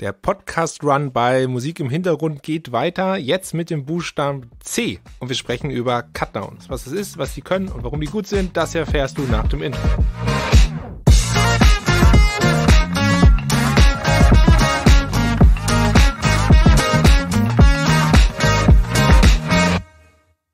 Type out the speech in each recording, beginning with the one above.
Der Podcast-Run bei Musik im Hintergrund geht weiter, jetzt mit dem Buchstaben C. Und wir sprechen über Cutdowns. Was es ist, was sie können und warum die gut sind, das erfährst du nach dem Intro.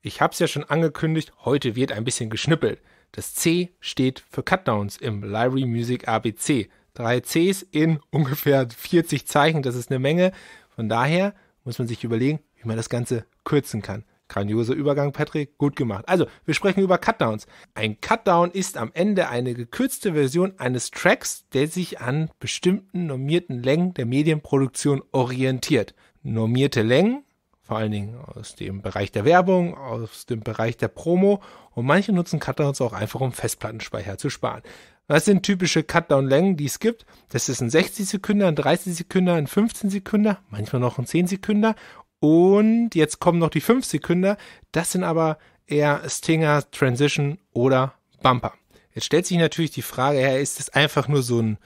Ich habe es ja schon angekündigt, heute wird ein bisschen geschnippelt. Das C steht für Cutdowns im Library Music ABC drei Cs in ungefähr 40 Zeichen. Das ist eine Menge. Von daher muss man sich überlegen, wie man das Ganze kürzen kann. Grandioser Übergang, Patrick, gut gemacht. Also, wir sprechen über Cutdowns. Ein Cutdown ist am Ende eine gekürzte Version eines Tracks, der sich an bestimmten normierten Längen der Medienproduktion orientiert. Normierte Längen, vor allen Dingen aus dem Bereich der Werbung, aus dem Bereich der Promo und manche nutzen Cutdowns auch einfach, um Festplattenspeicher zu sparen. Was sind typische Cutdown-Längen, die es gibt? Das ist ein 60 Sekünder, ein 30 Sekünder, ein 15 Sekünder, manchmal noch ein 10 Sekünder. Und jetzt kommen noch die 5 Sekünder. Das sind aber eher Stinger, Transition oder Bumper. Jetzt stellt sich natürlich die Frage, ja, ist das einfach nur so ein,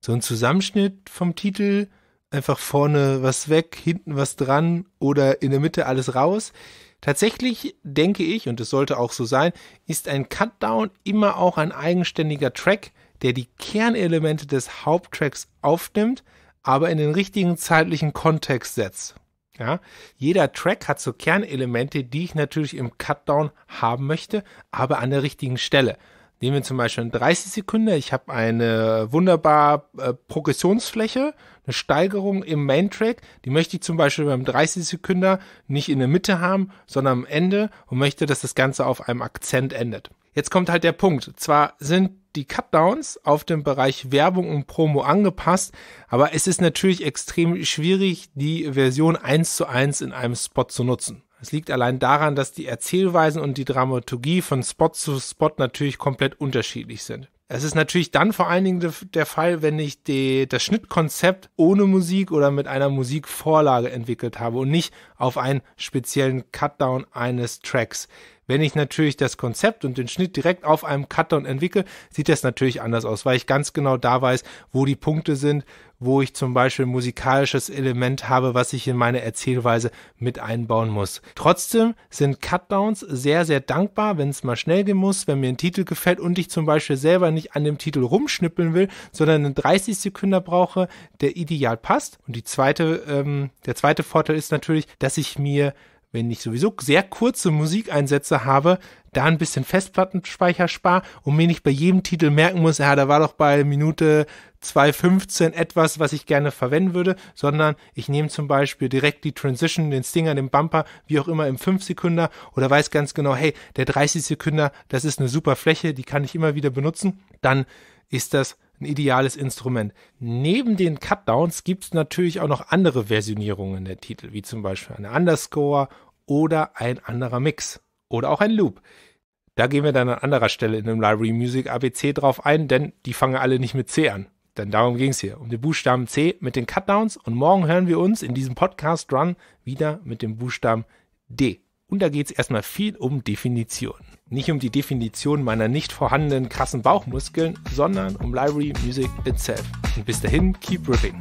so ein Zusammenschnitt vom Titel? Einfach vorne was weg, hinten was dran oder in der Mitte alles raus? Tatsächlich denke ich, und es sollte auch so sein, ist ein Cutdown immer auch ein eigenständiger Track, der die Kernelemente des Haupttracks aufnimmt, aber in den richtigen zeitlichen Kontext setzt. Ja, jeder Track hat so Kernelemente, die ich natürlich im Cutdown haben möchte, aber an der richtigen Stelle. Nehmen wir zum Beispiel einen 30 Sekunden. Ich habe eine wunderbar äh, Progressionsfläche, eine Steigerung im Main-Track. Die möchte ich zum Beispiel beim 30 Sekunden nicht in der Mitte haben, sondern am Ende und möchte, dass das Ganze auf einem Akzent endet. Jetzt kommt halt der Punkt. Zwar sind die Cutdowns auf dem Bereich Werbung und Promo angepasst, aber es ist natürlich extrem schwierig, die Version eins zu eins in einem Spot zu nutzen. Es liegt allein daran, dass die Erzählweisen und die Dramaturgie von Spot zu Spot natürlich komplett unterschiedlich sind. Es ist natürlich dann vor allen Dingen der Fall, wenn ich die, das Schnittkonzept ohne Musik oder mit einer Musikvorlage entwickelt habe und nicht auf einen speziellen Cutdown eines Tracks. Wenn ich natürlich das Konzept und den Schnitt direkt auf einem Cutdown entwickle, sieht das natürlich anders aus, weil ich ganz genau da weiß, wo die Punkte sind, wo ich zum Beispiel ein musikalisches Element habe, was ich in meine Erzählweise mit einbauen muss. Trotzdem sind Cutdowns sehr, sehr dankbar, wenn es mal schnell gehen muss, wenn mir ein Titel gefällt und ich zum Beispiel selber nicht an dem Titel rumschnippeln will, sondern einen 30 Sekunden brauche, der ideal passt. Und die zweite, ähm, der zweite Vorteil ist natürlich, dass ich mir wenn ich sowieso sehr kurze Musikeinsätze habe, da ein bisschen Festplattenspeicher spar und mir nicht bei jedem Titel merken muss, ja, da war doch bei Minute 2.15 etwas, was ich gerne verwenden würde, sondern ich nehme zum Beispiel direkt die Transition, den Stinger, den Bumper, wie auch immer im 5 sekünder oder weiß ganz genau, hey, der 30 sekünder das ist eine super Fläche, die kann ich immer wieder benutzen, dann ist das ein ideales Instrument. Neben den Cutdowns gibt es natürlich auch noch andere Versionierungen der Titel, wie zum Beispiel eine Underscore oder ein anderer Mix oder auch ein Loop. Da gehen wir dann an anderer Stelle in dem Library Music ABC drauf ein, denn die fangen alle nicht mit C an. Denn darum ging es hier, um den Buchstaben C mit den Cutdowns. Und morgen hören wir uns in diesem Podcast Run wieder mit dem Buchstaben D. Und da geht es erstmal viel um Definition. Nicht um die Definition meiner nicht vorhandenen krassen Bauchmuskeln, sondern um Library Music itself. Und bis dahin, keep ripping.